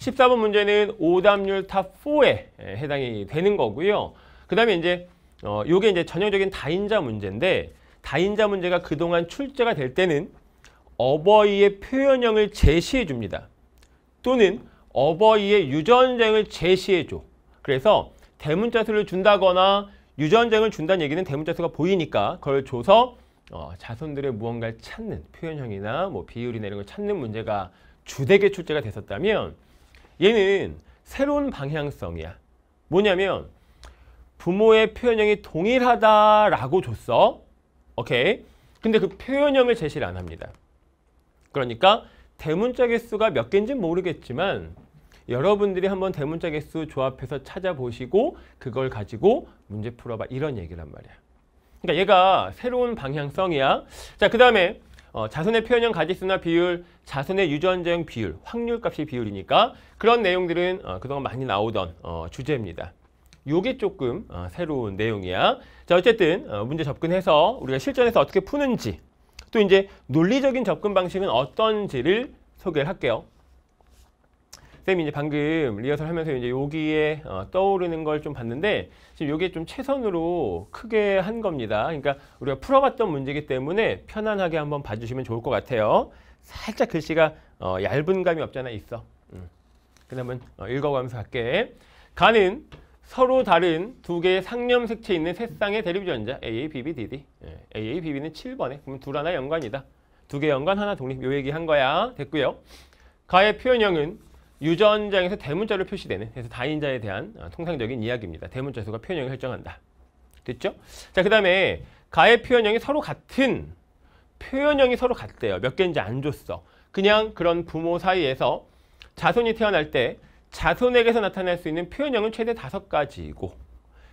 14번 문제는 오답률 탑 4에 해당이 되는 거고요. 그 다음에 이제 어, 요게 이제 전형적인 다인자 문제인데 다인자 문제가 그동안 출제가 될 때는 어버이의 표현형을 제시해 줍니다. 또는 어버이의 유전쟁을 제시해 줘. 그래서 대문자수를 준다거나 유전쟁을 준다는 얘기는 대문자수가 보이니까 그걸 줘서 어, 자손들의 무언가를 찾는 표현형이나 뭐 비율이나 이런 걸 찾는 문제가 주되게 출제가 됐었다면 얘는 새로운 방향성이야. 뭐냐면 부모의 표현형이 동일하다라고 줬어. 오케이. 근데 그 표현형을 제시를 안 합니다. 그러니까 대문자 개수가 몇 개인지는 모르겠지만 여러분들이 한번 대문자 개수 조합해서 찾아보시고 그걸 가지고 문제 풀어봐 이런 얘기란 말이야. 그러니까 얘가 새로운 방향성이야. 자, 그 다음에 어, 자손의 표현형 가짓수나 비율, 자손의 유전자형 비율, 확률값이 비율이니까 그런 내용들은 어, 그동안 많이 나오던 어, 주제입니다. 요게 조금 어, 새로운 내용이야. 자 어쨌든 어, 문제 접근해서 우리가 실전에서 어떻게 푸는지 또 이제 논리적인 접근 방식은 어떤지를 소개 할게요. 쌤이 이제 방금 리허설 하면서 이제 여기에 어, 떠오르는 걸 좀 봤는데 지금 이게 좀 최선으로 크게 한 겁니다. 그러니까 우리가 풀어봤던 문제이기 때문에 편안하게 한번 봐주시면 좋을 것 같아요. 살짝 글씨가 어, 얇은 감이 없잖아 있어. 음. 그다음은 어, 읽어가면서 갈게 가는 서로 다른 두 개의 상념 색채 있는 세 쌍의 대립전자 AA, BB, DD. 예. AA, BB는 7번에 그럼 둘 하나 연관이다. 두 개 연관 하나 독립 요 얘기 한 거야. 됐고요. 가의 표현형은 유전장에서 대문자로 표시되는 그래서 다인자에 대한 어, 통상적인 이야기입니다. 대문자 수가 표현형을 결정한다. 됐죠? 자, 그 다음에 가의 표현형이 서로 같은 표현형이 서로 같대요. 몇 개인지 안 줬어. 그냥 그런 부모 사이에서 자손이 태어날 때 자손에게서 나타날 수 있는 표현형은 최대 다섯 가지이고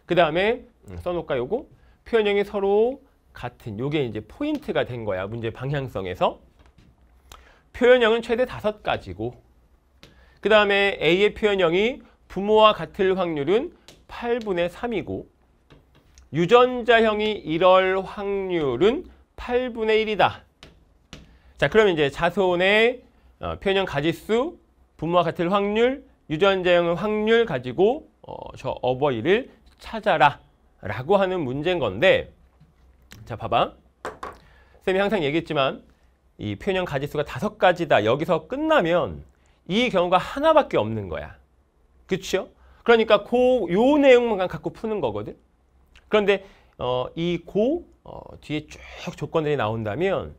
그 다음에 음, 써놓을까 요거 표현형이 서로 같은 요게 이제 포인트가 된 거야 문제 방향성에서 표현형은 최대 다섯 가지고 그 다음에 A의 표현형이 부모와 같을 확률은 8분의 3이고 유전자형이 이럴 확률은 8분의 1이다. 자, 그러면 이제 자손의 어, 표현형 가짓수, 부모와 같을 확률, 유전자형의 확률 가지고 어, 저 어버이를 찾아라 라고 하는 문제인 건데 자, 봐봐. 쌤이 항상 얘기했지만 이 표현형 가짓수가 다섯 가지다. 여기서 끝나면 이 경우가 하나밖에 없는 거야. 그렇 그러니까 고 요 내용만 갖고 푸는 거거든. 그런데 어, 이고 어, 뒤에 쭉 조건들이 나온다면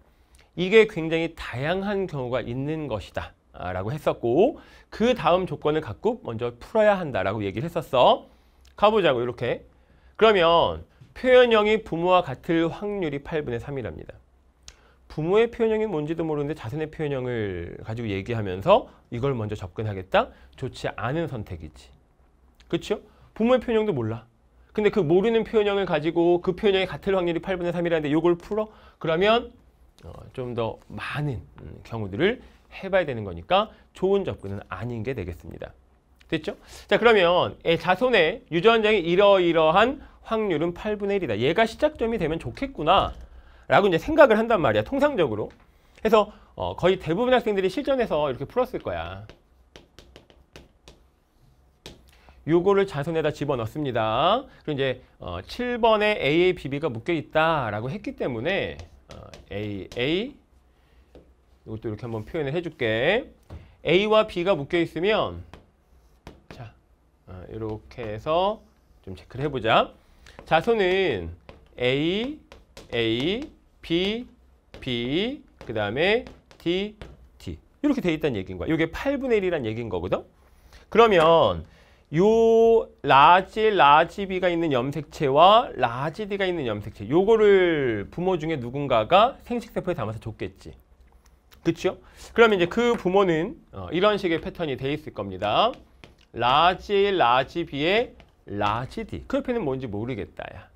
이게 굉장히 다양한 경우가 있는 것이다 아, 라고 했었고 그 다음 조건을 갖고 먼저 풀어야 한다라고 얘기를 했었어. 가보자고 이렇게. 그러면 표현형이 부모와 같을 확률이 8분의 3이랍니다. 부모의 표현형이 뭔지도 모르는데 자신의 표현형을 가지고 얘기하면서 이걸 먼저 접근하겠다? 좋지 않은 선택이지. 그렇죠? 부모의 표현형도 몰라. 근데 그 모르는 표현형을 가지고 그 표현형이 같을 확률이 8분의 3이라는데 이걸 풀어? 그러면 어, 좀더 많은 음, 경우들을 해봐야 되는 거니까 좋은 접근은 아닌 게 되겠습니다. 됐죠? 자 그러면 자손의 유전장의 이러이러한 확률은 8분의 1이다. 얘가 시작점이 되면 좋겠구나. 라고 이제 생각을 한단 말이야. 통상적으로. 그래서 어, 거의 대부분 학생들이 실전에서 이렇게 풀었을 거야. 요거를 자선에다 집어넣습니다. 그리고 이제 어, 7번에 AA, BB가 묶여있다라고 했기 때문에 어, AA, 이것도 이렇게 한번 표현을 해줄게. A와 B가 묶여있으면 자 어, 이렇게 해서 좀 체크를 해보자. 자손은 A, A, B, B, 그 다음에 D, D. 이렇게 돼 있다는 얘기인 거야. 이게 8분의 1이란 얘기인 거거든? 그러면 요 라지 라지 B가 있는 염색체와 라지 D가 있는 염색체 요거를 부모 중에 누군가가 생식세포에 담아서 줬겠지 그쵸? 그러면 이제 그 부모는 어, 이런 식의 패턴이 돼 있을 겁니다 라지 라지 B의 라지 D 그 옆에는 뭔지 모르겠다 야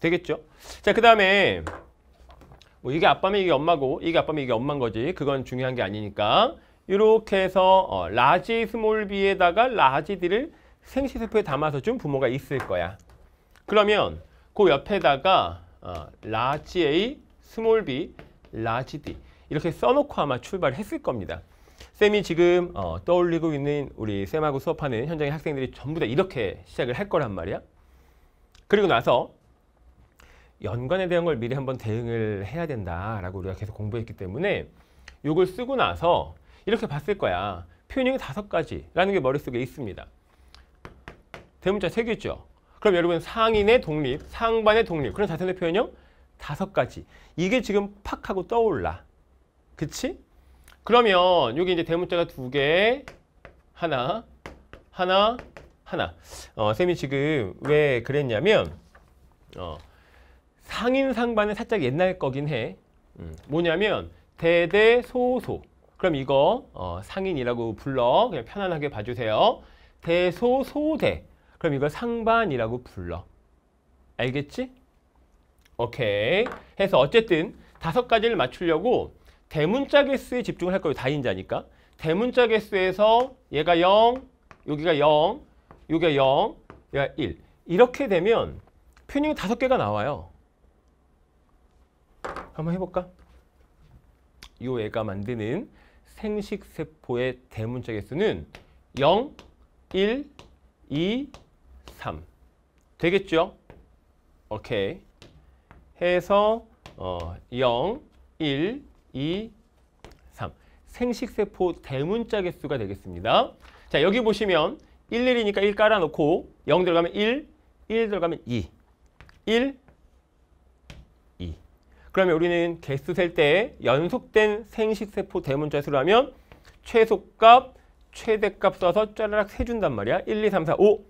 되겠죠? 자그 다음에 뭐 이게 아빠면 이게 엄마고 이게 아빠면 이게 엄마인 거지. 그건 중요한 게 아니니까. 이렇게 해서 어, 라지 스몰 b에다가 라지 d를 생시세포에 담아서 준 부모가 있을 거야. 그러면 그 옆에다가 어, 라지 a 스몰 b 라지 d 이렇게 써놓고 아마 출발했을 겁니다. 쌤이 지금 어, 떠올리고 있는 우리 쌤하고 수업하는 현장의 학생들이 전부 다 이렇게 시작을 할 거란 말이야. 그리고 나서 연관에 대한 걸 미리 한번 대응을 해야 된다라고 우리가 계속 공부했기 때문에 이걸 쓰고 나서 이렇게 봤을 거야. 표현형이 다섯 가지라는 게 머릿속에 있습니다. 대문자 세 개죠. 그럼 여러분 상인의 독립, 상반의 독립 그런 자세의 표현형 다섯 가지. 이게 지금 팍 하고 떠올라. 그치? 그러면 여기 이제 대문자가 두 개, 하나, 하나, 하나. 어, 쌤이 지금 왜 그랬냐면 어, 상인 상반은 살짝 옛날 거긴 해. 음, 뭐냐면 대대 소소. 그럼 이거 어, 상인이라고 불러. 그냥 편안하게 봐주세요. 대소소대. 그럼 이걸 상반이라고 불러. 알겠지? 오케이. 해서 어쨌든 다섯 가지를 맞추려고 대문자 개수에 집중을 할 거예요. 다인자니까. 대문자 개수에서 얘가 0, 여기가 0, 여기가 0, 얘가 1. 이렇게 되면 표이 다섯 개가 나와요. 한번 해볼까? 이 애가 만드는 생식세포의 대문자 개수는 0, 1, 2, 3 되겠죠? 오케이 해서 어, 0, 1, 2, 3 생식세포 대문자 개수가 되겠습니다. 자 여기 보시면 1, 1이니까 1 깔아놓고 0 들어가면 1, 1 들어가면 2 1, 그러면 우리는 개수 셀 때 연속된 생식세포 대문자 수로 하면 최소값, 최대값 써서 짜라락 세준단 말이야. 1, 2, 3, 4, 5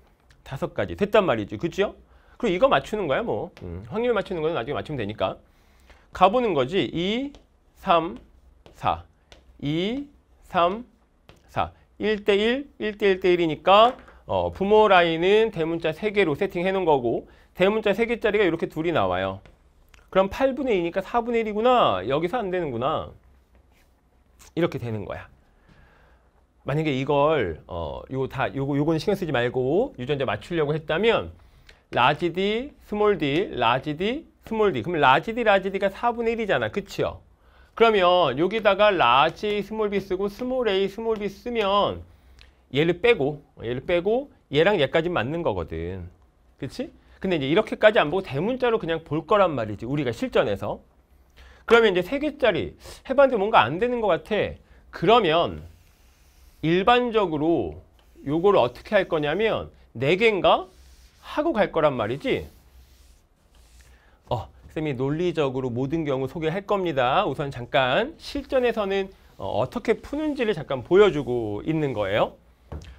다섯 가지 됐단 말이지. 그죠? 그리고 이거 맞추는 거야 뭐. 음, 확률 맞추는 거는 나중에 맞추면 되니까. 가보는 거지. 2, 3, 4. 2, 3, 4. 1대1, 1대1대1이니까 어, 부모 라인은 대문자 3개로 세팅해 놓은 거고 대문자 3개짜리가 이렇게 둘이 나와요. 그럼 8분의 2니까 4분의 1이구나. 여기서 안 되는구나. 이렇게 되는 거야. 만약에 이걸 어, 요거 다 요거 요거는 신경 쓰지 말고 유전자 맞추려고 했다면 라지 D, 스몰 D, 라지 D, 스몰 D. 그럼 라지 D, 라지 D가 4분의 1이잖아. 그치요? 그러면 여기다가 라지 스몰 B 쓰고 스몰 A, 스몰 B 쓰면 얘를 빼고 얘를 빼고 얘랑 얘까지 맞는 거거든. 그치? 근데 이제 이렇게까지 안 보고 대문자로 그냥 볼 거란 말이지 우리가 실전에서 그러면 이제 세 개짜리 해봤는데 뭔가 안 되는 것 같아 그러면 일반적으로 요거를 어떻게 할 거냐면 네 개인가 하고 갈 거란 말이지 어 쌤이 논리적으로 모든 경우 소개할 겁니다 우선 잠깐 실전에서는 어, 떻게 푸는지를 잠깐 보여주고 있는 거예요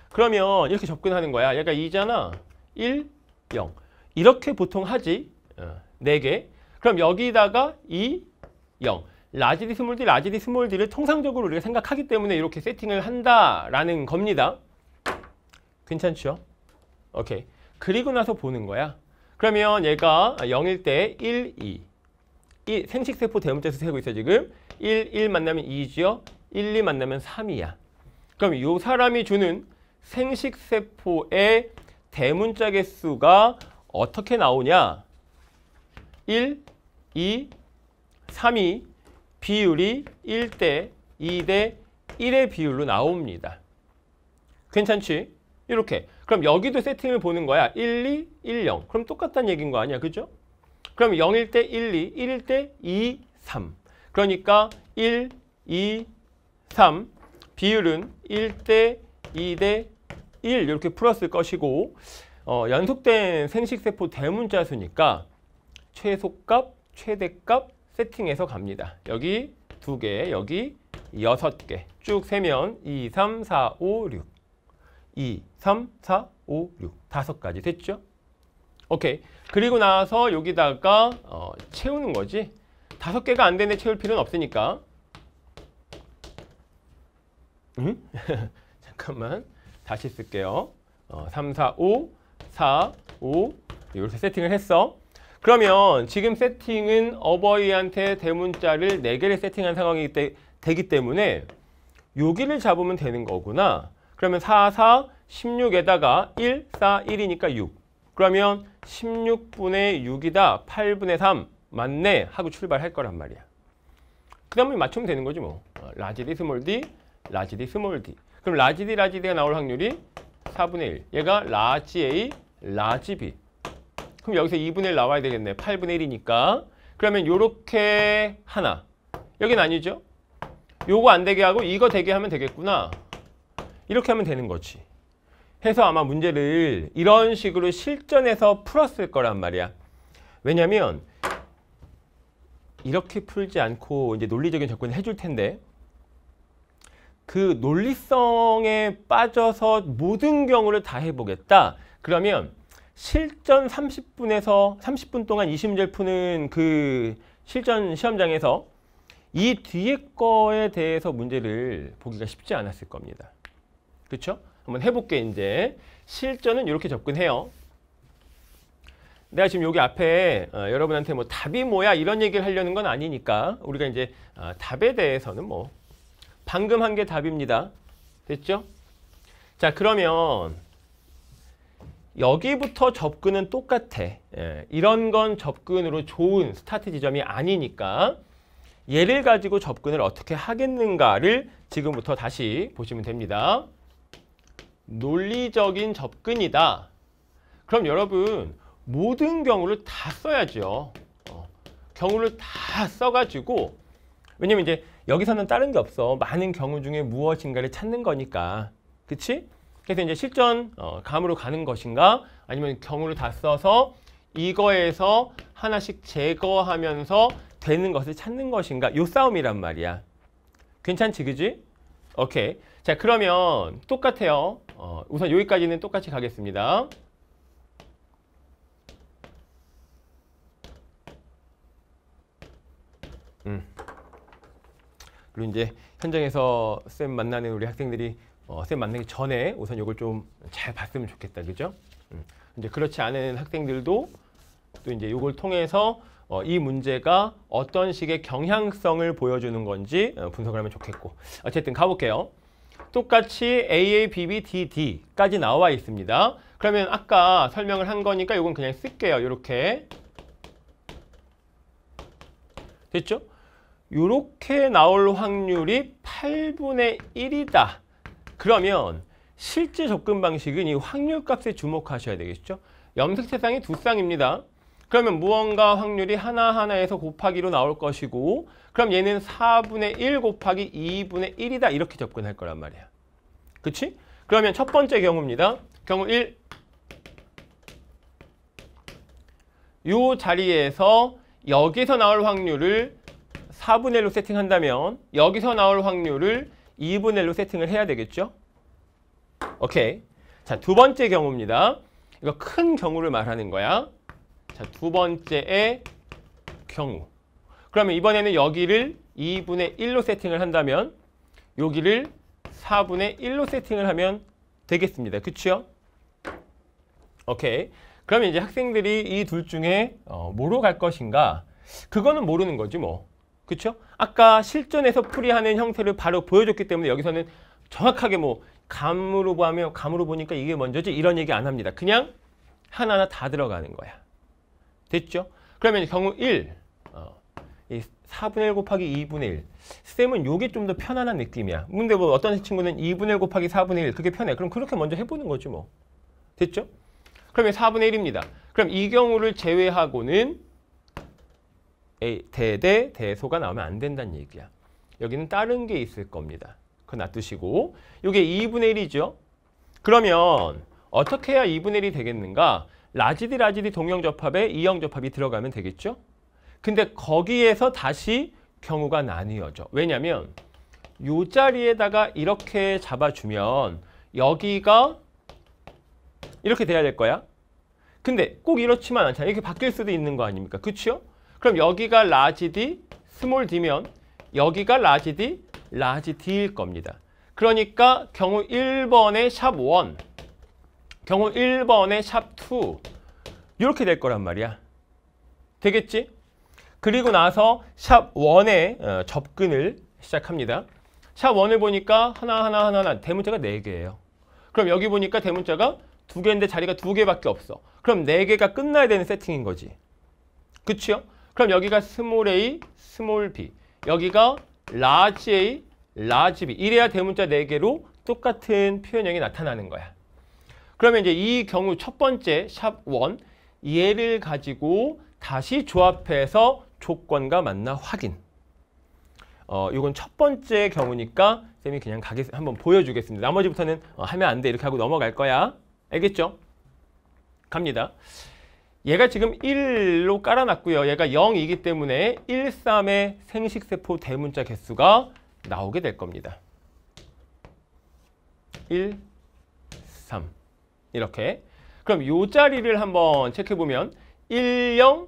그러면 이렇게 접근하는 거야 얘가 2잖아 1, 0 이렇게 보통 하지. 어, 네 개. 그럼 여기다가 이 0. 라지디 스몰 D, 라지디 스몰 D를 통상적으로 우리가 생각하기 때문에 이렇게 세팅을 한다라는 겁니다. 괜찮죠? 오케이. 그리고 나서 보는 거야. 그러면 얘가 0일 때 1, 2. 이 생식세포 대문자에서 세고 있어 지금. 1, 1 만나면 2지요. 1, 2 만나면 3이야. 그럼 이 사람이 주는 생식세포의 대문자 개수가 어떻게 나오냐? 1, 2, 3이 비율이 1대 2대 1의 비율로 나옵니다. 괜찮지? 이렇게. 그럼 여기도 세팅을 보는 거야. 1, 2, 1, 0. 그럼 똑같다는 얘기인 거 아니야. 그죠? 그럼 0일 때 1, 2, 1일 때 2, 3. 그러니까 1, 2, 3. 비율은 1대 2대 1 이렇게 풀었을 것이고 어, 연속된 생식세포 대문자 수니까 최소값, 최대값 세팅해서 갑니다. 여기 2 개, 여기 6 개. 쭉 세면 2, 3, 4, 5, 6. 2, 3, 4, 5, 6. 5 가지 됐죠? 오케이. 그리고 나서 여기다가 어, 채우는 거지. 다섯 개가 안 되네 채울 필요는 없으니까. 응? 잠깐만. 다시 쓸게요. 어, 3, 4, 5. 4, 5 이렇게 세팅을 했어. 그러면 지금 세팅은 어버이한테 대문자를 4개를 세팅한 상황이 되, 되기 때문에 여기를 잡으면 되는 거구나. 그러면 4, 4, 16에다가 1, 4, 1이니까 6. 그러면 16분의 6이다. 8분의 3. 맞네. 하고 출발할 거란 말이야. 그 다음에 맞추면 되는 거지 뭐. 어, 라지 디 스몰 디 라지 디 스몰 디 그럼 라지 디 라지 디가 나올 확률이 4분의 1. 얘가 라지 A, 라지비. 그럼 여기서 2분의 1 나와야 되겠네. 8분의 1이니까. 그러면 요렇게 하나. 여긴 아니죠? 요거 안 되게 하고 이거 되게 하면 되겠구나. 이렇게 하면 되는 거지. 해서 아마 문제를 이런 식으로 실전에서 풀었을 거란 말이야. 왜냐면 이렇게 풀지 않고 이제 논리적인 접근을 해줄 텐데 그 논리성에 빠져서 모든 경우를 다 해보겠다. 그러면 실전 30분에서 30분 동안 이 문제를 푸는 그 실전 시험장에서 이 뒤에 거에 대해서 문제를 보기가 쉽지 않았을 겁니다. 그렇 한번 해볼게 이제 실전은 이렇게 접근해요. 내가 지금 여기 앞에 어, 여러분한테 뭐 답이 뭐야 이런 얘기를 하려는 건 아니니까 우리가 이제 어, 답에 대해서는 뭐 방금 한 게 답입니다. 됐죠? 자 그러면 여기부터 접근은 똑같아. 예, 이런 건 접근으로 좋은 스타트 지점이 아니니까 얘를 가지고 접근을 어떻게 하겠는가를 지금부터 다시 보시면 됩니다. 논리적인 접근이다. 그럼 여러분 모든 경우를 다 써야죠. 어, 경우를 다 써가지고 왜냐면 이제 여기서는 다른 게 없어. 많은 경우 중에 무엇인가를 찾는 거니까. 그치? 그래서 이제 실전 어, 감으로 가는 것인가 아니면 경우를 다 써서 이거에서 하나씩 제거하면서 되는 것을 찾는 것인가 요 싸움이란 말이야. 괜찮지 그지? 오케이. 자 그러면 똑같아요. 어, 우선 여기까지는 똑같이 가겠습니다. 음. 그리고 이제 현장에서 쌤 만나는 우리 학생들이 어, 선생님 만나기 전에 우선 이걸 좀 잘 봤으면 좋겠다. 그죠? 음. 이제 그렇지 않은 학생들도 또 이제 이걸 통해서 어, 이 문제가 어떤 식의 경향성을 보여주는 건지 어, 분석을 하면 좋겠고 어쨌든 가볼게요. 똑같이 AA, BB, DD까지 나와 있습니다. 그러면 아까 설명을 한 거니까 이건 그냥 쓸게요. 이렇게 됐죠? 이렇게 나올 확률이 8분의 1이다. 그러면 실제 접근 방식은 이 확률 값에 주목하셔야 되겠죠. 염색 세상이 두 쌍입니다. 그러면 무언가 확률이 하나하나에서 곱하기로 나올 것이고 그럼 얘는 4분의 1 곱하기 2분의 1이다 이렇게 접근할 거란 말이야. 그치? 그러면 첫 번째 경우입니다. 경우 1. 요 자리에서 여기서 나올 확률을 4분의 1로 세팅한다면 여기서 나올 확률을 2분의 1로 세팅을 해야 되겠죠? 오케이. 자, 두 번째 경우입니다. 이거 큰 경우를 말하는 거야. 자, 두 번째의 경우. 그러면 이번에는 여기를 2분의 1로 세팅을 한다면 여기를 4분의 1로 세팅을 하면 되겠습니다. 그쵸 오케이. 그러면 이제 학생들이 이 둘 중에 어, 뭐로 갈 것인가? 그거는 모르는 거지 뭐. 그렇죠? 아까 실전에서 풀이하는 형태를 바로 보여줬기 때문에 여기서는 정확하게 뭐 감으로 보면 감으로 보니까 이게 먼저지 이런 얘기 안 합니다. 그냥 하나하나 다 들어가는 거야. 됐죠? 그러면 경우 1, 어, 이 4분의 1 곱하기 2분의 1. 쌤은 요게 좀 더 편안한 느낌이야. 근데 뭐 어떤 친구는 2분의 1 곱하기 4분의 1 그게 편해. 그럼 그렇게 먼저 해보는 거지 뭐. 됐죠? 그러면 4분의 1입니다. 그럼 이 경우를 제외하고는 대대 대소가 나오면 안 된다는 얘기야. 여기는 다른 게 있을 겁니다. 그건 놔두시고 이게 2분의 1이죠. 그러면 어떻게 해야 2분의 1이 되겠는가? 라지디 라지디 동형 접합에 이형 접합이 들어가면 되겠죠? 근데 거기에서 다시 경우가 나뉘어져. 왜냐면 이 자리에다가 이렇게 잡아주면 여기가 이렇게 돼야 될 거야. 근데 꼭 이렇지만 않잖아. 이렇게 바뀔 수도 있는 거 아닙니까? 그치요? 그럼 여기가 large d, small d면 여기가 large d, large d일 겁니다. 그러니까 경우 1번의샵 1, 경우 1번의샵 2, 이렇게 될 거란 말이야. 되겠지? 그리고 나서 샵1의 어, 접근을 시작합니다. 샵 1을 보니까 하나하나 하나하나 대문자가 4개예요. 그럼 여기 보니까 대문자가 2개인데 자리가 2개밖에 없어. 그럼 4개가 끝나야 되는 세팅인 거지. 그치요? 그럼 여기가 스몰 a, 스몰 b. 여기가 large a, large b. 이래야 대문자 4개로 똑같은 표현형이 나타나는 거야. 그러면 이제 이 경우 첫 번째 샵 1, 얘를 가지고 다시 조합해서 조건과 만나 확인. 어, 이건 첫 번째 경우니까 쌤이 그냥 가겠, 한번 보여주겠습니다. 나머지부터는 어, 하면 안 돼. 이렇게 하고 넘어갈 거야. 알겠죠? 갑니다. 얘가 지금 1로 깔아놨고요. 얘가 0이기 때문에 1, 3의 생식세포 대문자 개수가 나오게 될 겁니다. 1, 3 이렇게 그럼 요 자리를 한번 체크해보면 1, 0,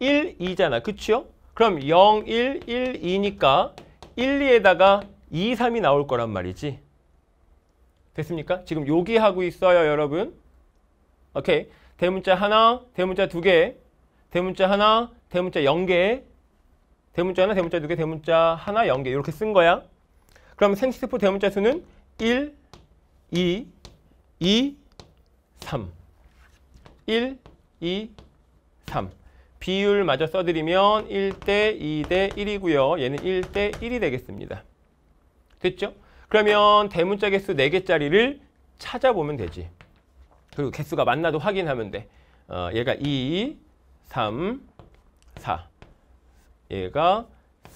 1, 2잖아. 그치요? 그럼 0, 1, 1, 2니까 1, 2에다가 2, 3이 나올 거란 말이지. 됐습니까? 지금 여기 하고 있어요, 여러분. 오케이. 대문자 하나, 대문자 두 개, 대문자 하나, 대문자 0개, 대문자 하나, 대문자 두 개, 대문자 하나, 0개 이렇게 쓴 거야. 그럼 생식세포 대문자 수는 1, 2, 2, 3. 1, 2, 3. 비율 마저 써드리면 1대 2대 1이고요. 얘는 1대 1이 되겠습니다. 됐죠? 그러면 대문자 개수 4개짜리를 찾아보면 되지. 그리고 개수가 만나도 확인하면 돼. 어, 얘가 2, 3, 4. 얘가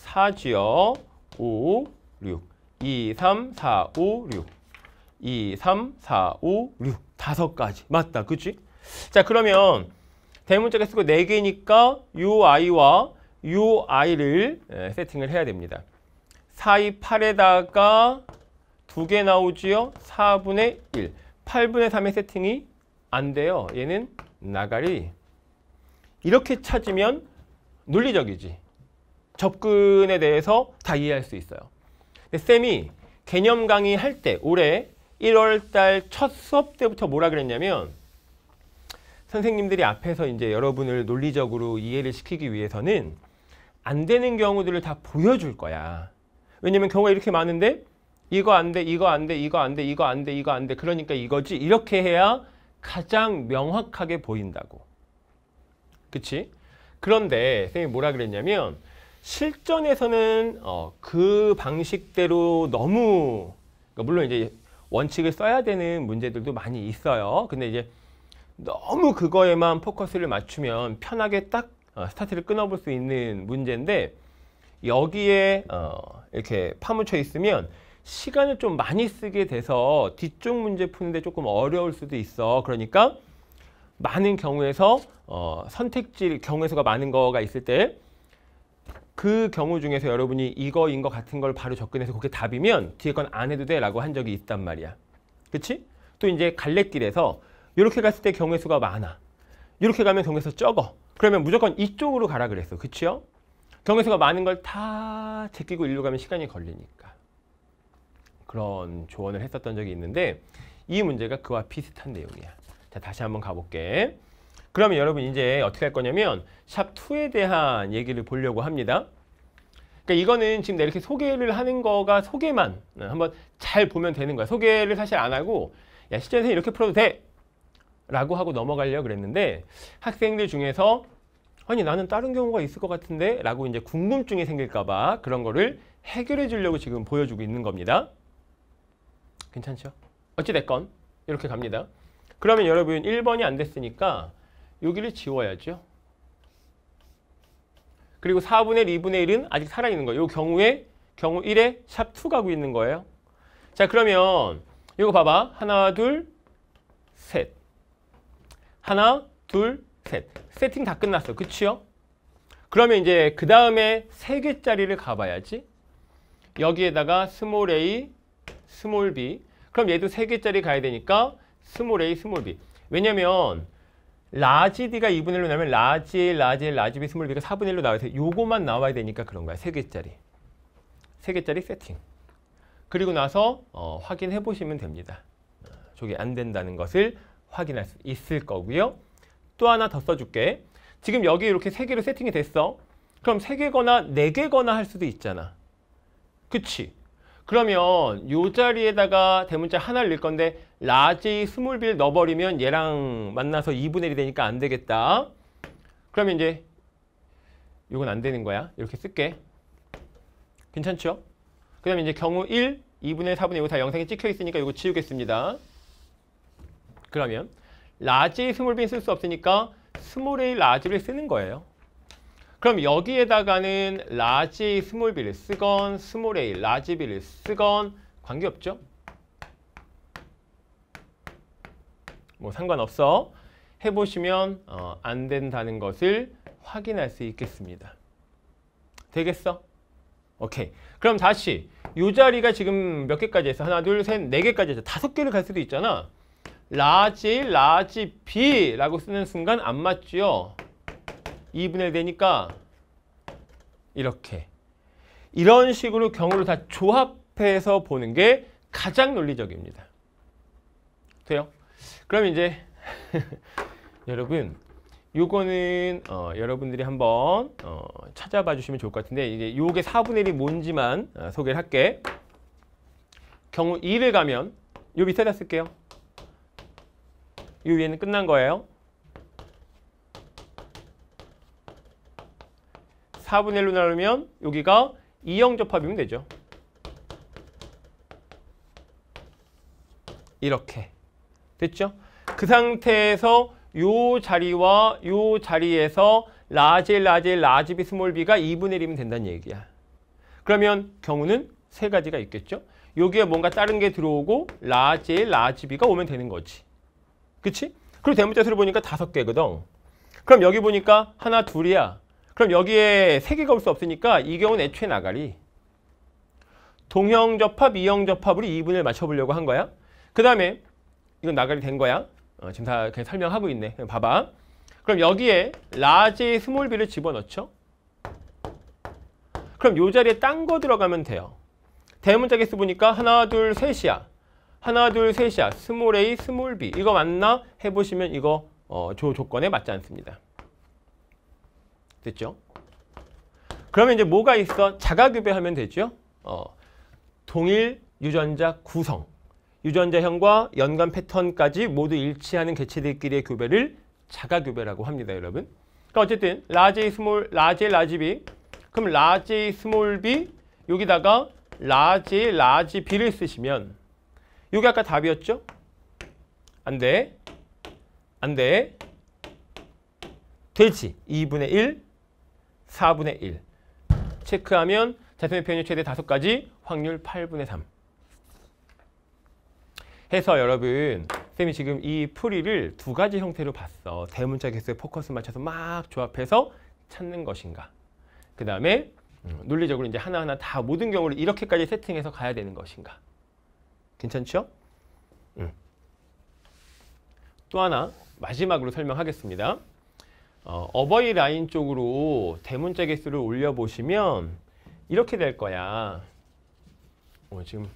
4지요. 5, 6. 2, 3, 4, 5, 6. 2, 3, 4, 5, 6. 다섯 가지. 맞다. 그치? 자, 그러면 대문자 개수가 4개니까 요 아이와 요 아이를 세팅을 해야 됩니다. 4, 2, 8에다가 2개 나오지요. 4분의 1. 8분의 3의 세팅이 안 돼요. 얘는 나가리. 이렇게 찾으면 논리적이지. 접근에 대해서 다 이해할 수 있어요. 쌤이 개념 강의 할 때 올해 1월달 첫 수업 때부터 뭐라 그랬냐면 선생님들이 앞에서 이제 여러분을 논리적으로 이해를 시키기 위해서는 안 되는 경우들을 다 보여줄 거야. 왜냐면 경우가 이렇게 많은데 이거 안 돼, 이거 안 돼, 이거 안 돼, 이거 안 돼, 이거 안 돼, 이거 안 돼. 그러니까 이거지. 이렇게 해야 가장 명확하게 보인다고. 그치? 그런데 선생님이 뭐라 그랬냐면 실전에서는 어, 그 방식대로 너무 그러니까 물론 이제 원칙을 써야 되는 문제들도 많이 있어요. 근데 이제 너무 그거에만 포커스를 맞추면 편하게 딱 어, 스타트를 끊어볼 수 있는 문제인데 여기에 어, 이렇게 파묻혀 있으면 시간을 좀 많이 쓰게 돼서 뒤쪽 문제 푸는데 조금 어려울 수도 있어. 그러니까 많은 경우에서 어, 선택지 경우의 수가 많은 거가 있을 때 그 경우 중에서 여러분이 이거인 것 같은 걸 바로 접근해서 그게 답이면 뒤에 건 안 해도 돼 라고 한 적이 있단 말이야. 그치? 또 이제 갈래길에서 이렇게 갔을 때 경우의 수가 많아. 이렇게 가면 경우의 수 적어. 그러면 무조건 이쪽으로 가라 그랬어. 그치요? 경우의 수가 많은 걸 다 제끼고 일로 가면 시간이 걸리니까. 그런 조언을 했었던 적이 있는데 이 문제가 그와 비슷한 내용이야. 자, 다시 한번 가볼게. 그러면 여러분 이제 어떻게 할 거냐면 샵2에 대한 얘기를 보려고 합니다. 그러니까 이거는 지금 내가 이렇게 소개를 하는 거가 소개만 한번 잘 보면 되는 거야. 소개를 사실 안 하고 야, 실제 선생님 이렇게 풀어도 돼! 라고 하고 넘어가려고 그랬는데 학생들 중에서 아니 나는 다른 경우가 있을 것 같은데 라고 이제 궁금증이 생길까 봐 그런 거를 해결해 주려고 지금 보여주고 있는 겁니다. 괜찮죠? 어찌됐건 이렇게 갑니다. 그러면 여러분 1번이 안 됐으니까 여기를 지워야죠. 그리고 4분의 2분의 1은 아직 살아있는 거예요. 이 경우에 경우 1에 샵2 가고 있는 거예요. 자 그러면 이거 봐봐. 하나 둘 셋. 하나 둘 셋. 세팅 다 끝났어. 그치요? 그러면 이제 그 다음에 3개짜리를 가봐야지. 여기에다가 스몰 a 스몰 b 그럼 얘도 3개짜리 가야 되니까 스몰 a, 스몰 b 왜냐면 라지 d가 2분의 1로 나면 라지 a, 라지 l, 라지 b, 스몰 b가 4분의 1로 나와서 요거만 나와야 되니까 그런 거야. 3개짜리. 3개짜리 세팅. 그리고 나서 어, 확인해 보시면 됩니다. 저게 안 된다는 것을 확인할 수 있을 거고요. 또 하나 더 써줄게. 지금 여기 이렇게 3개로 세팅이 됐어. 그럼 3개거나 4개거나 할 수도 있잖아. 그치? 그러면 이 자리에다가 대문자 하나를 넣을 건데 라지 스몰 빌 넣어버리면 얘랑 만나서 2분의 1이 되니까 안 되겠다. 그러면 이제 이건 안 되는 거야. 이렇게 쓸게. 괜찮죠? 그 다음에 이제 경우 1, 2분의 4분의 5, 다 영상에 찍혀 있으니까 이거 지우겠습니다. 그러면 라지 스몰빈 쓸수 없으니까 스몰 A 라지를 쓰는 거예요. 그럼 여기에다가는 라지 스몰 B를 쓰건 스몰 A 라지 B를 쓰건 관계없죠? 뭐 상관없어 해보시면 어, 안 된다는 것을 확인할 수 있겠습니다. 되겠어? 오케이. 그럼 다시 이 자리가 지금 몇 개까지 했어? 하나, 둘, 셋, 네 개까지 했어. 다섯 개를 갈 수도 있잖아. 라지, 라지, 비라고 쓰는 순간 안 맞지요? 2분의 1 되니까 이렇게 이런 식으로 경우를 다 조합해서 보는 게 가장 논리적입니다. 돼요? 그럼 이제 여러분 요거는 어, 여러분들이 한번 어, 찾아봐 주시면 좋을 것 같은데 이제 요게 4분의 1이 뭔지만 어, 소개를 할게 경우 2를 가면 요 밑에다 쓸게요 요 위에는 끝난 거예요 4분의 1로 나누면 여기가 2형 접합이면 되죠. 이렇게 됐죠? 그 상태에서 요 자리와 요 자리에서 라지 라지 라지 비 스몰 비가 2분의 1이면 된다는 얘기야. 그러면 경우는 세 가지가 있겠죠? 여기에 뭔가 다른 게 들어오고 라지 라지 비가 오면 되는 거지. 그치? 그리고 대문자 수를 보니까 다섯 개거든. 그럼 여기 보니까 하나 둘이야. 그럼 여기에 세 개가 올 수 없으니까 이 경우는 애초에 나가리. 동형 접합, 이형 접합으로 이분을 맞춰보려고 한 거야. 그 다음에 이건 나가리 된 거야. 어, 지금 다 그냥 설명하고 있네. 그냥 봐봐. 그럼 여기에 라지 스몰 비를 집어넣죠. 그럼 요 자리에 딴 거 들어가면 돼요. 대문자 개수 보니까 하나, 둘, 셋이야. 하나, 둘, 셋이야. 스몰 a, 스몰 b. 이거 맞나? 해보시면 이거 어, 조 조건에 맞지 않습니다. 됐죠? 그러면 이제 뭐가 있어? 자가교배하면 되죠? 어, 동일 유전자 구성, 유전자형과 연관 패턴까지 모두 일치하는 개체들끼리의 교배를 자가교배라고 합니다, 여러분. 그러니까 어쨌든 라제 스몰, 라제 라지 비, 그럼 라제 스몰 비 여기다가 라제 라지 비를 쓰시면 여기 아까 답이었죠? 안 돼. 안 돼. 되지. 2분의 1 4분의 1. 체크하면 자신의 표현이 최대 5가지 확률 8분의 3. 해서 여러분 쌤이 지금 이 풀이를 두 가지 형태로 봤어. 대문자 개수에 포커스 맞춰서 막 조합해서 찾는 것인가. 그 다음에 음, 논리적으로 이제 하나하나 다 모든 경우를 이렇게까지 세팅해서 가야 되는 것인가. 괜찮죠? 응. 음. 또 하나 마지막으로 설명하겠습니다. 어, 버이 라인 쪽으로 대문자 개수를 올려보시면 이렇게 될 거야. 어, 지금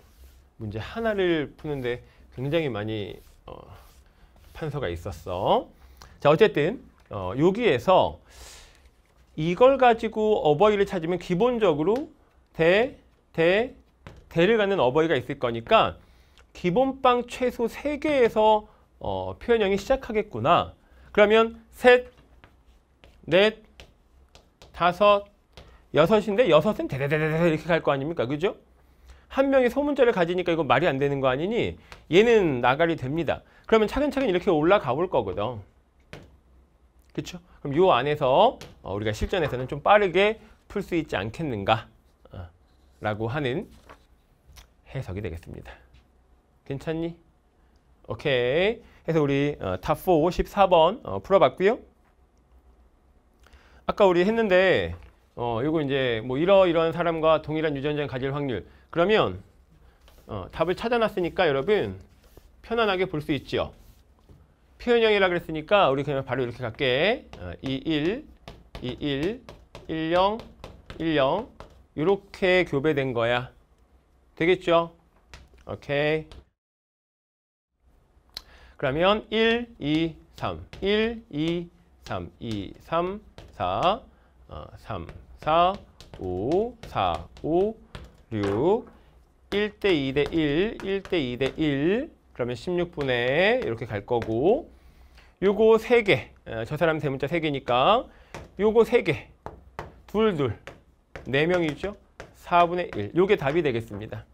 문제 하나를 푸는데 굉장히 많이 어, 판서가 있었어. 자 어쨌든 어, 여기에서 이걸 가지고 어버이를 찾으면 기본적으로 대, 대, 대를 갖는 어버이가 있을 거니까 기본빵 최소 세개에서 어, 표현형이 시작하겠구나. 그러면 셋, 넷, 다섯, 여섯인데 여섯은 대대대대 대 이렇게 갈 거 아닙니까? 그죠? 한 명이 소문자를 가지니까 이거 말이 안 되는 거 아니니 얘는 나갈이 됩니다. 그러면 차근차근 이렇게 올라가 볼 거거든. 그쵸 그럼 요 안에서 어, 우리가 실전에서는 좀 빠르게 풀 수 있지 않겠는가? 어, 라고 하는 해석이 되겠습니다. 괜찮니? 오케이. 해서 우리 탑4 5 4번 풀어봤고요. 아까 우리 했는데 어, 이거 이제 뭐 이러이러한 사람과 동일한 유전자를 가질 확률. 그러면 어, 답을 찾아놨으니까 여러분 편안하게 볼 수 있지요. 표현형이라 그랬으니까 우리 그냥 바로 이렇게 갈게. 어, 21, 21, 10, 10 이렇게 교배된 거야. 되겠죠? 오케이. 그러면 1, 2, 3, 1, 2, 3, 2, 3, 4, 3, 4, 5, 4, 5, 6, 1 대 2 대 1, 1 대 2 대 1 그러면 16분의 이렇게 갈 거고 요거 3개, 저 사람 대문자 3개니까 요거 3개, 둘, 둘, 4명이죠? 4분의 1, 요게 답이 되겠습니다.